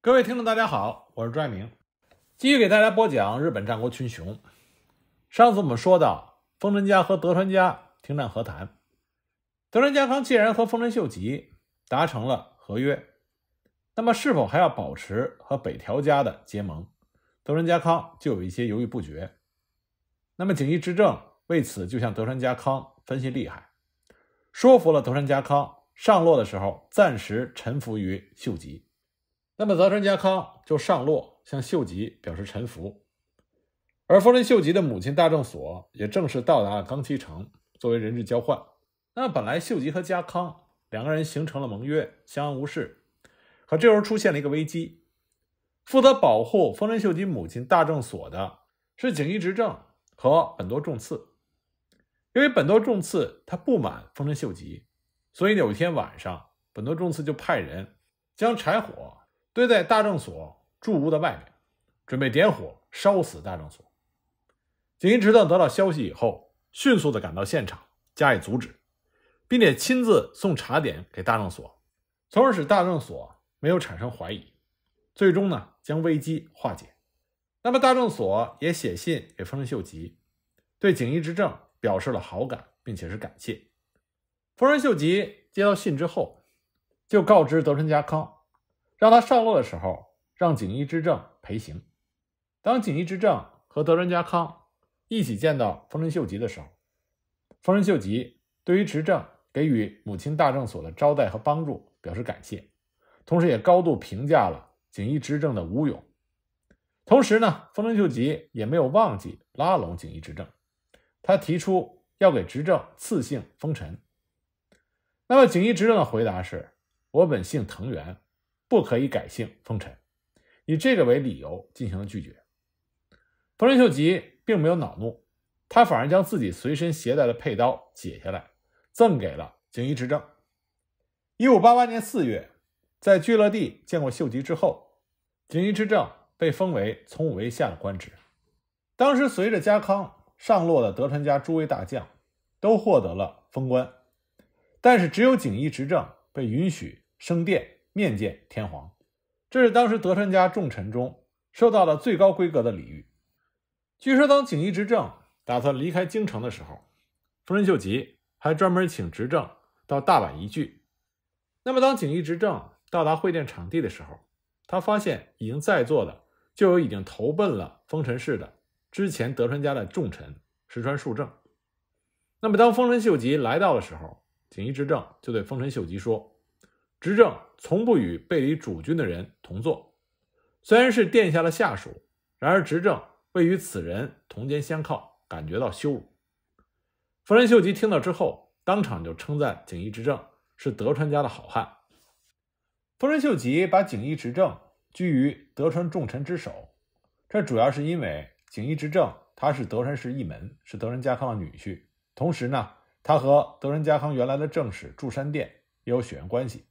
各位听众，大家好，我是朱爱明，继续给大家播讲日本战国群雄。上次我们说到丰臣家和德川家停战和谈，德川家康既然和丰臣秀吉达成了合约，那么是否还要保持和北条家的结盟？德川家康就有一些犹豫不决。那么景逸之政为此就向德川家康分析厉害，说服了德川家康上洛的时候暂时臣服于秀吉。那么，德川家康就上洛，向秀吉表示臣服，而丰臣秀吉的母亲大政所也正式到达了冈崎城，作为人质交换。那本来秀吉和家康两个人形成了盟约，相安无事。可这时候出现了一个危机，负责保护丰臣秀吉母亲大政所的是景一执政和本多重次。由于本多重次他不满丰臣秀吉，所以有一天晚上，本多重次就派人将柴火。堆在大政所住屋的外面，准备点火烧死大政所。景一执政得到消息以后，迅速的赶到现场加以阻止，并且亲自送茶点给大政所，从而使大政所没有产生怀疑，最终呢将危机化解。那么大政所也写信给丰臣秀吉，对景一执政表示了好感，并且是感谢。丰臣秀吉接到信之后，就告知德川家康。让他上路的时候，让锦衣之政陪行。当锦衣之政和德川家康一起见到丰臣秀吉的时候，丰臣秀吉对于执政给予母亲大政所的招待和帮助表示感谢，同时也高度评价了锦衣之政的武勇。同时呢，丰臣秀吉也没有忘记拉拢锦衣之政，他提出要给执政赐姓丰臣。那么，锦衣之政的回答是：“我本姓藤原。”不可以改姓封臣，以这个为理由进行了拒绝。丰臣秀吉并没有恼怒，他反而将自己随身携带的佩刀解下来，赠给了景一执政。一五八八年四月，在聚乐地见过秀吉之后，景一执政被封为从五位下的官职。当时随着家康上落的德川家诸位大将都获得了封官，但是只有景一执政被允许升殿。面见天皇，这是当时德川家重臣中受到的最高规格的礼遇。据说，当景伊执政打算离开京城的时候，丰臣秀吉还专门请执政到大阪一聚。那么，当景伊执政到达会见场地的时候，他发现已经在座的就有已经投奔了丰臣氏的之前德川家的重臣石川树正。那么，当丰臣秀吉来到的时候，景伊执政就对丰臣秀吉说。执政从不与背离主君的人同坐，虽然是殿下的下属，然而执政未与此人同肩相靠，感觉到羞辱。丰臣秀吉听到之后，当场就称赞景一执政是德川家的好汉。丰臣秀吉把景一执政居于德川重臣之首，这主要是因为景一执政他是德川氏一门，是德仁家康的女婿，同时呢，他和德仁家康原来的正室筑山殿也有血缘关系。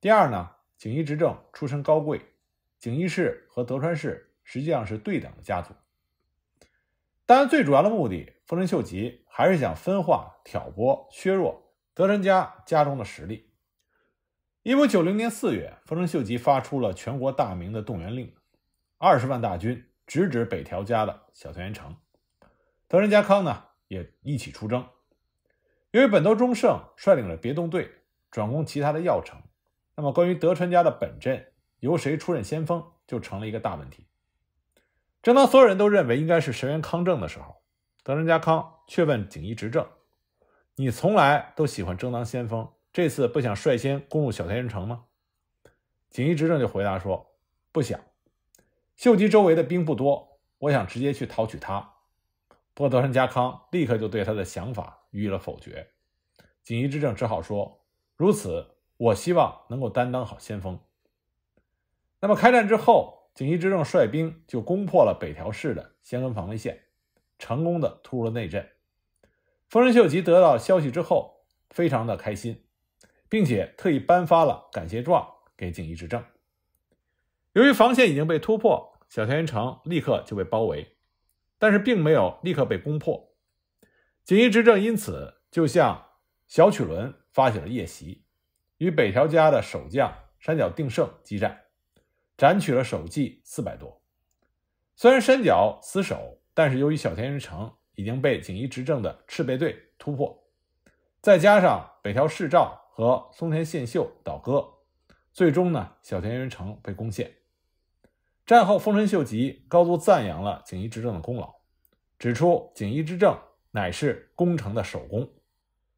第二呢，景一执政出身高贵，景一氏和德川氏实际上是对等的家族。当然，最主要的目的，丰臣秀吉还是想分化、挑拨、削弱德川家家中的实力。一五九零年四月，丰臣秀吉发出了全国大明的动员令，二十万大军直指北条家的小田原城。德川家康呢，也一起出征。由于本多忠胜率领了别动队，转攻其他的要城。那么，关于德川家的本阵由谁出任先锋，就成了一个大问题。正当所有人都认为应该是石原康正的时候，德川家康却问景衣执政：“你从来都喜欢争当先锋，这次不想率先攻入小田原城吗？”景衣执政就回答说：“不想。”秀吉周围的兵不多，我想直接去讨取他。不过德川家康立刻就对他的想法予以了否决。景衣执政只好说：“如此。”我希望能够担当好先锋。那么开战之后，景衣之政率兵就攻破了北条氏的先根防卫线，成功的突入了内阵。丰臣秀吉得到消息之后，非常的开心，并且特意颁发了感谢状给景衣之政。由于防线已经被突破，小田原城立刻就被包围，但是并没有立刻被攻破。景衣之政因此就向小曲伦发起了夜袭。与北条家的守将山脚定胜激战，斩取了首级四百多。虽然山脚死守，但是由于小田原城已经被景一执政的赤备队突破，再加上北条氏照和松田宪秀倒戈，最终呢，小田原城被攻陷。战后，丰臣秀吉高度赞扬了景一执政的功劳，指出景一执政乃是攻城的首功，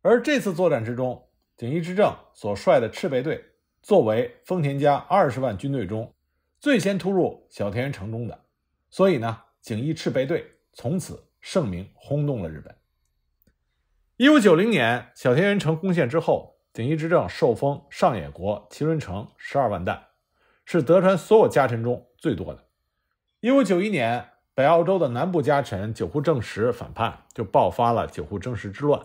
而这次作战之中。景衣之政所率的赤备队，作为丰田家二十万军队中最先突入小田原城中的，所以呢，景衣赤备队从此盛名轰动了日本。一五九零年小田原城攻陷之后，景衣之政受封上野国齐伦城十二万石，是德川所有家臣中最多的。一五九一年北澳州的南部家臣九户正实反叛，就爆发了九户正实之乱。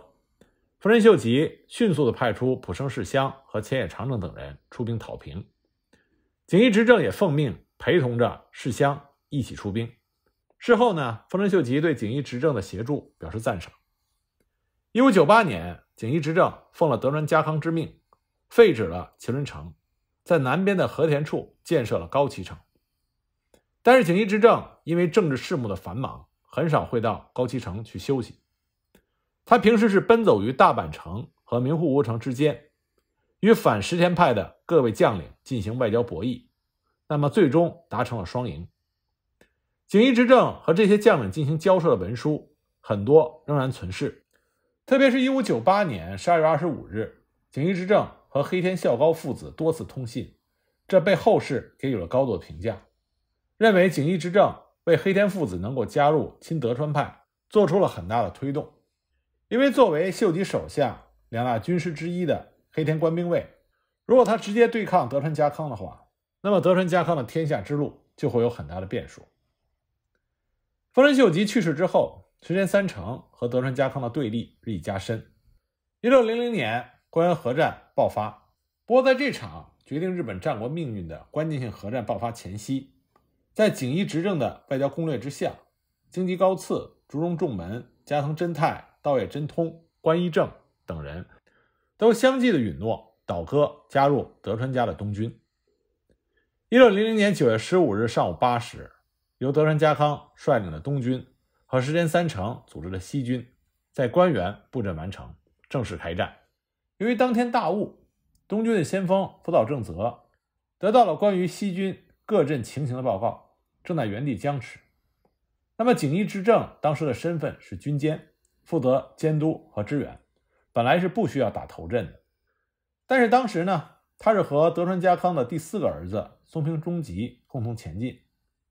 丰臣秀吉迅速地派出浦生世香和千野长政等人出兵讨平，锦衣执政也奉命陪同着世香一起出兵。事后呢，丰臣秀吉对锦衣执政的协助表示赞赏。一五九八年，锦衣执政奉了德川家康之命，废止了齐麟城，在南边的和田处建设了高崎城。但是锦衣执政因为政治事务的繁忙，很少会到高崎城去休息。他平时是奔走于大阪城和名护屋城之间，与反石田派的各位将领进行外交博弈，那么最终达成了双赢。景逸执政和这些将领进行交涉的文书很多仍然存世，特别是1598年12月25日，景逸执政和黑田孝高父子多次通信，这被后世给予了高度的评价，认为景逸执政为黑田父子能够加入亲德川派做出了很大的推动。因为作为秀吉手下两大军师之一的黑田官兵卫，如果他直接对抗德川家康的话，那么德川家康的天下之路就会有很大的变数。丰臣秀吉去世之后，石田三成和德川家康的对立日益加深。一六零零年，关原合战爆发。不过，在这场决定日本战国命运的关键性合战爆发前夕，在锦衣执政的外交攻略之下，京极高次、竹中重门、加藤贞太、道也真通、关一正等人都相继的允诺倒戈，加入德川家的东军。一六零零年九月十五日上午八时，由德川家康率领的东军和石田三成组织的西军在关原布阵完成，正式开战。由于当天大雾，东军的先锋福岛正则得到了关于西军各阵情形的报告，正在原地僵持。那么，井伊之政当时的身份是军监。负责监督和支援，本来是不需要打头阵的，但是当时呢，他是和德川家康的第四个儿子松平忠吉共同前进，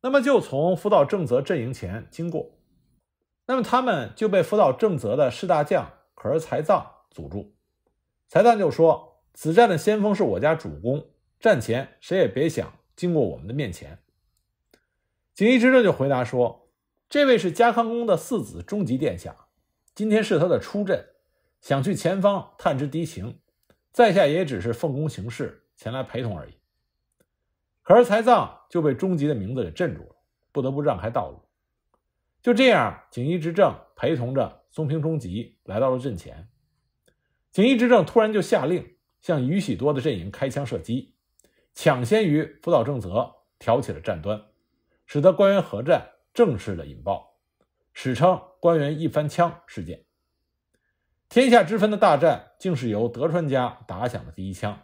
那么就从福岛正则阵营前经过，那么他们就被福岛正则的士大将可儿才藏阻住，才藏就说：“此战的先锋是我家主公，战前谁也别想经过我们的面前。”锦衣之政就回答说：“这位是家康公的四子忠吉殿下。”今天是他的出阵，想去前方探知敌情，在下也只是奉公行事，前来陪同而已。可是才藏就被终吉的名字给镇住了，不得不让开道路。就这样，景衣之政陪同着松平忠吉来到了阵前。景衣之政突然就下令向宇喜多的阵营开枪射击，抢先于福岛正则挑起了战端，使得官员合战正式的引爆。史称“官员一翻枪”事件，天下之分的大战竟是由德川家打响的第一枪。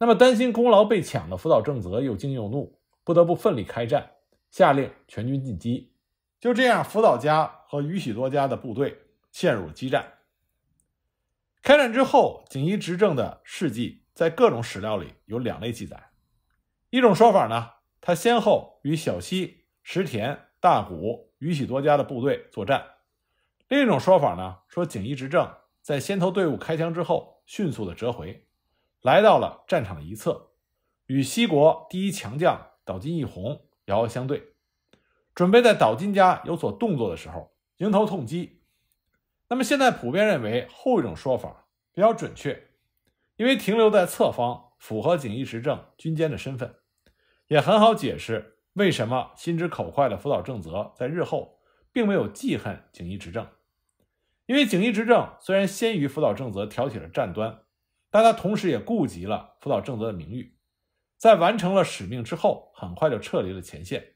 那么，担心功劳被抢的福岛正则又惊又怒，不得不奋力开战，下令全军进击。就这样，福岛家和宇喜多家的部队陷入了激战。开战之后，锦衣执政的事迹在各种史料里有两类记载。一种说法呢，他先后与小西、石田。大谷与许多家的部队作战。另一种说法呢，说景一执政在先头队伍开枪之后，迅速的折回，来到了战场一侧，与西国第一强将岛津义弘遥遥相对，准备在岛津家有所动作的时候迎头痛击。那么现在普遍认为后一种说法比较准确，因为停留在侧方符合景一执政军监的身份，也很好解释。为什么心直口快的福岛正则在日后并没有记恨景一执政？因为景一执政虽然先于福岛正则挑起了战端，但他同时也顾及了福岛正则的名誉，在完成了使命之后，很快就撤离了前线。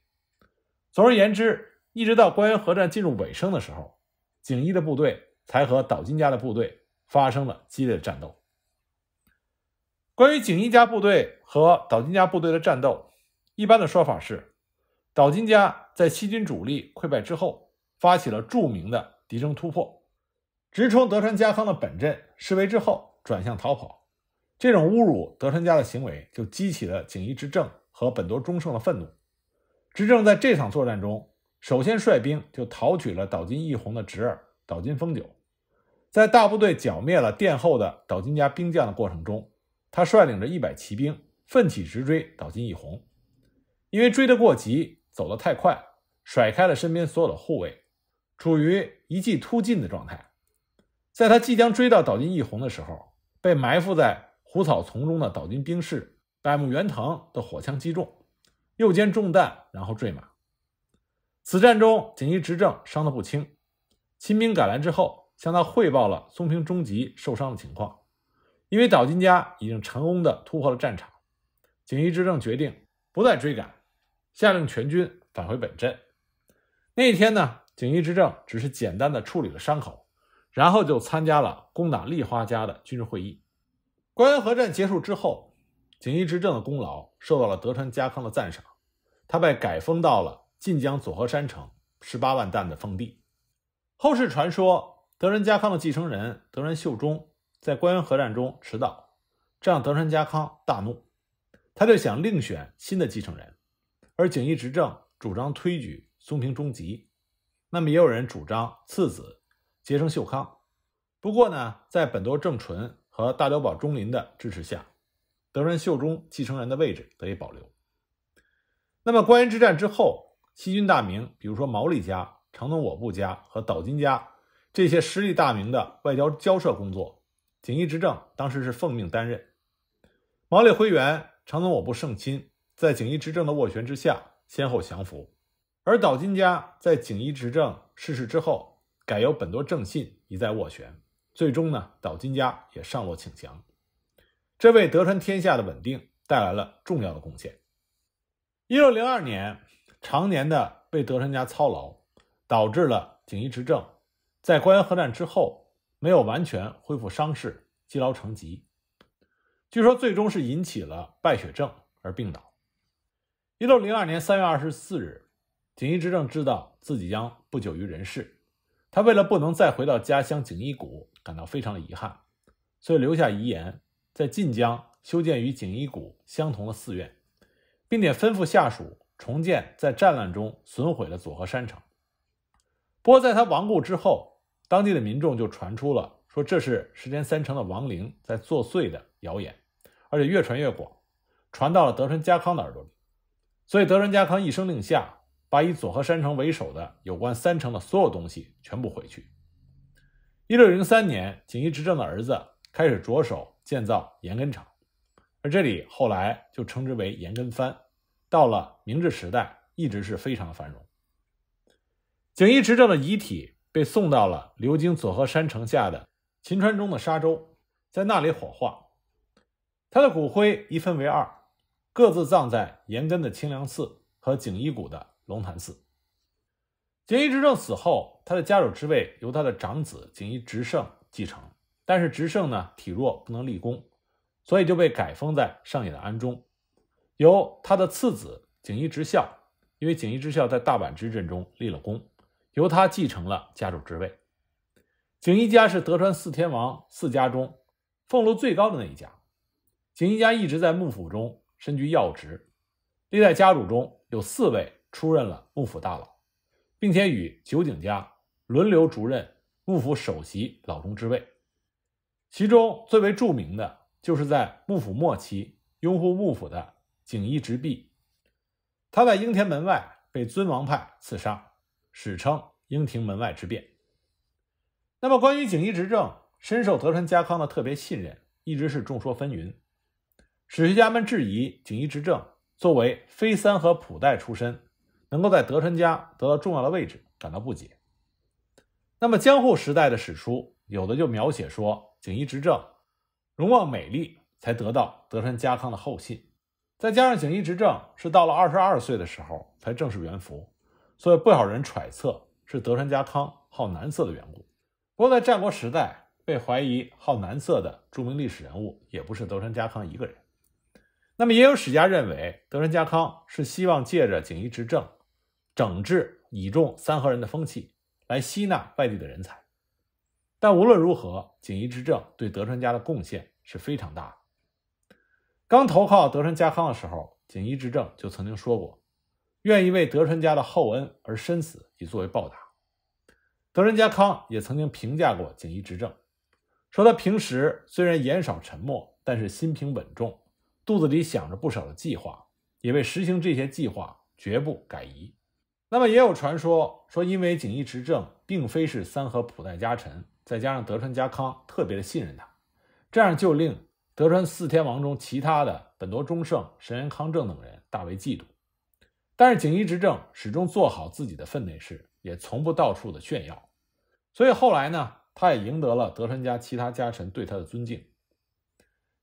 总而言之，一直到关原核战进入尾声的时候，景一的部队才和岛津家的部队发生了激烈的战斗。关于景一家部队和岛津家部队的战斗。一般的说法是，岛津家在西军主力溃败之后，发起了著名的敌争突破，直冲德川家康的本阵示威之后转向逃跑。这种侮辱德川家的行为就激起了井伊之政和本多忠胜的愤怒。执政在这场作战中，首先率兵就讨取了岛津义弘的侄儿岛津丰久。在大部队剿灭了殿后的岛津家兵将的过程中，他率领着一百骑兵奋起直追岛津义弘。因为追得过急，走得太快，甩开了身边所有的护卫，处于一骑突进的状态。在他即将追到岛津义弘的时候，被埋伏在胡草丛中的岛津兵士百木元藤的火枪击中，右肩中弹，然后坠马。此战中，锦衣执政伤得不轻。亲兵赶来之后，向他汇报了松平忠吉受伤的情况。因为岛津家已经成功的突破了战场，锦衣执政决定不再追赶。下令全军返回本镇。那一天呢，景一之政只是简单的处理了伤口，然后就参加了攻打立花家的军事会议。关原合战结束之后，景一之政的功劳受到了德川家康的赞赏，他被改封到了晋江佐和山城十八万担的封地。后世传说，德川家康的继承人德川秀忠在关原合战中迟到，这让德川家康大怒，他就想另选新的继承人。而景义执政主张推举松平忠吉，那么也有人主张次子结成秀康。不过呢，在本多正纯和大沼保忠林的支持下，德川秀忠继承人的位置得以保留。那么关原之战之后，西军大名，比如说毛利家、长藤我部家和岛津家这些实力大名的外交交涉工作，景义执政当时是奉命担任。毛利辉元、长藤我部胜亲。在景一执政的斡旋之下，先后降服，而岛津家在景一执政逝世之后，改由本多正信一再斡旋，最终呢，岛津家也上洛请降，这为德川天下的稳定带来了重要的贡献。一六零二年，常年的被德川家操劳，导致了景一执政在关原合战之后没有完全恢复伤势，积劳成疾，据说最终是引起了败血症而病倒。一六零二年三月二十四日，锦衣之政知道自己将不久于人世，他为了不能再回到家乡锦衣谷，感到非常的遗憾，所以留下遗言，在晋江修建与锦衣谷相同的寺院，并且吩咐下属重建在战乱中损毁的佐贺山城。不过在他亡故之后，当地的民众就传出了说这是石田三成的亡灵在作祟的谣言，而且越传越广，传到了德川家康的耳朵里。所以，德川家康一声令下，把以佐贺山城为首的有关三城的所有东西全部回去。一六零三年，景一执政的儿子开始着手建造盐根城，而这里后来就称之为盐根藩。到了明治时代，一直是非常繁荣。景一执政的遗体被送到了流经佐贺山城下的秦川中的沙洲，在那里火化，他的骨灰一分为二。各自葬在岩根的清凉寺和景一谷的龙潭寺。景一执政死后，他的家主之位由他的长子景一直胜继承，但是直胜呢体弱不能立功，所以就被改封在上野的安中，由他的次子景一直孝，因为景一直孝在大阪之阵中立了功，由他继承了家主之位。景一家是德川四天王四家中俸禄最高的那一家，景一家一直在幕府中。身居要职，历代家主中有四位出任了幕府大佬，并且与九井家轮流主任幕府首席老中之位。其中最为著名的，就是在幕府末期拥护幕府的景一直弼，他在樱田门外被尊王派刺杀，史称樱庭门外之变。那么，关于景一执政深受德川家康的特别信任，一直是众说纷纭。史学家们质疑景一执政作为非三和普代出身，能够在德川家得到重要的位置感到不解。那么江户时代的史书有的就描写说，景一执政容貌美丽，才得到德川家康的厚信。再加上景一执政是到了二十二岁的时候才正式元服，所以不少人揣测是德川家康好男色的缘故。不过在战国时代被怀疑好男色的著名历史人物也不是德川家康一个人。那么，也有史家认为，德川家康是希望借着锦衣执政整治倚重三河人的风气，来吸纳外地的人才。但无论如何，锦衣执政对德川家的贡献是非常大的。刚投靠德川家康的时候，锦衣执政就曾经说过，愿意为德川家的厚恩而身死以作为报答。德川家康也曾经评价过锦衣执政，说他平时虽然言少沉默，但是心平稳重。肚子里想着不少的计划，也为实行这些计划绝不改移。那么也有传说说，因为景逸执政并非是三河普代家臣，再加上德川家康特别的信任他，这样就令德川四天王中其他的本多忠胜、神原康正等人大为嫉妒。但是景衣执政始终做好自己的分内事，也从不到处的炫耀，所以后来呢，他也赢得了德川家其他家臣对他的尊敬。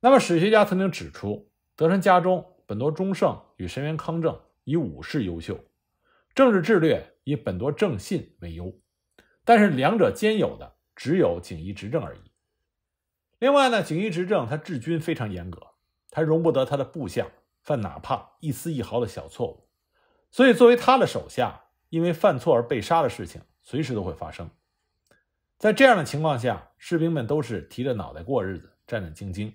那么史学家曾经指出。德川家中，本多忠胜与神原康政以武士优秀，政治智略以本多正信为优，但是两者兼有的只有景衣执政而已。另外呢，景衣执政他治军非常严格，他容不得他的部下犯哪怕一丝一毫的小错误，所以作为他的手下，因为犯错而被杀的事情随时都会发生。在这样的情况下，士兵们都是提着脑袋过日子，战战兢兢。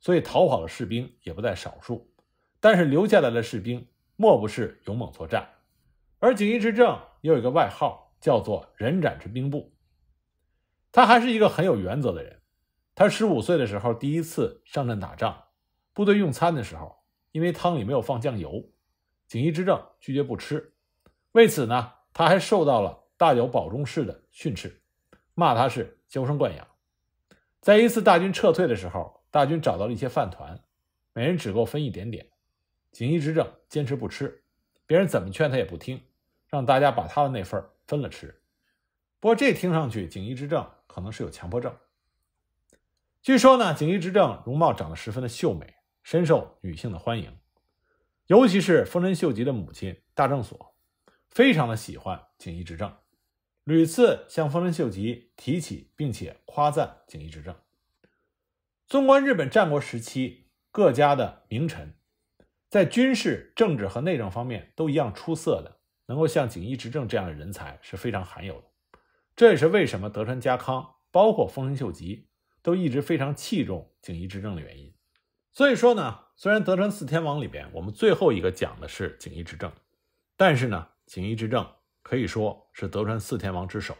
所以逃跑的士兵也不在少数，但是留下来的士兵莫不是勇猛作战。而景衣之政又有个外号叫做“人斩之兵部”，他还是一个很有原则的人。他十五岁的时候第一次上阵打仗，部队用餐的时候，因为汤里没有放酱油，景衣之政拒绝不吃。为此呢，他还受到了大久保中士的训斥，骂他是娇生惯养。在一次大军撤退的时候。大军找到了一些饭团，每人只够分一点点。景衣执政坚持不吃，别人怎么劝他也不听，让大家把他的那份分了吃。不过这听上去，景衣执政可能是有强迫症。据说呢，景衣执政容貌长得十分的秀美，深受女性的欢迎，尤其是丰臣秀吉的母亲大政所，非常的喜欢景衣执政，屡次向丰臣秀吉提起并且夸赞景衣执政。纵观日本战国时期各家的名臣，在军事、政治和内政方面都一样出色的，能够像景衣执政这样的人才是非常罕有的。这也是为什么德川家康包括丰臣秀吉都一直非常器重景衣执政的原因。所以说呢，虽然德川四天王里边我们最后一个讲的是景衣执政，但是呢，景衣执政可以说是德川四天王之首。